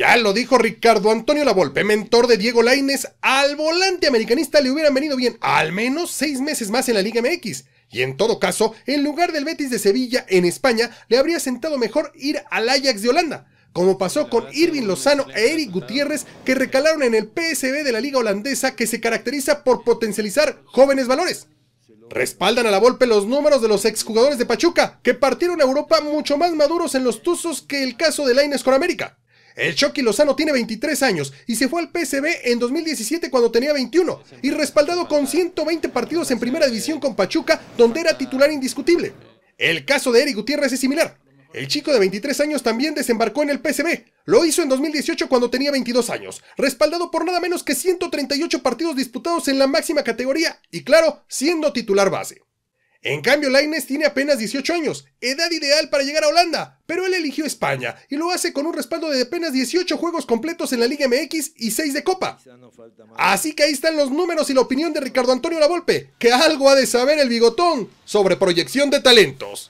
Ya lo dijo Ricardo Antonio Lavolpe, mentor de Diego Laines, al volante americanista le hubieran venido bien al menos seis meses más en la Liga MX. Y en todo caso, en lugar del Betis de Sevilla en España, le habría sentado mejor ir al Ajax de Holanda, como pasó con Irving Lozano e Eric Gutiérrez, que recalaron en el PSB de la liga holandesa que se caracteriza por potencializar jóvenes valores. Respaldan a la Volpe los números de los exjugadores de Pachuca, que partieron a Europa mucho más maduros en los tuzos que el caso de Laines con América. El Chucky Lozano tiene 23 años y se fue al PSV en 2017 cuando tenía 21 y respaldado con 120 partidos en primera división con Pachuca, donde era titular indiscutible. El caso de Eric Gutiérrez es similar. El chico de 23 años también desembarcó en el PCB. Lo hizo en 2018 cuando tenía 22 años, respaldado por nada menos que 138 partidos disputados en la máxima categoría y claro, siendo titular base. En cambio, Laines tiene apenas 18 años, edad ideal para llegar a Holanda, pero él eligió España y lo hace con un respaldo de apenas 18 juegos completos en la Liga MX y 6 de Copa. Así que ahí están los números y la opinión de Ricardo Antonio Lavolpe, que algo ha de saber el bigotón sobre proyección de talentos.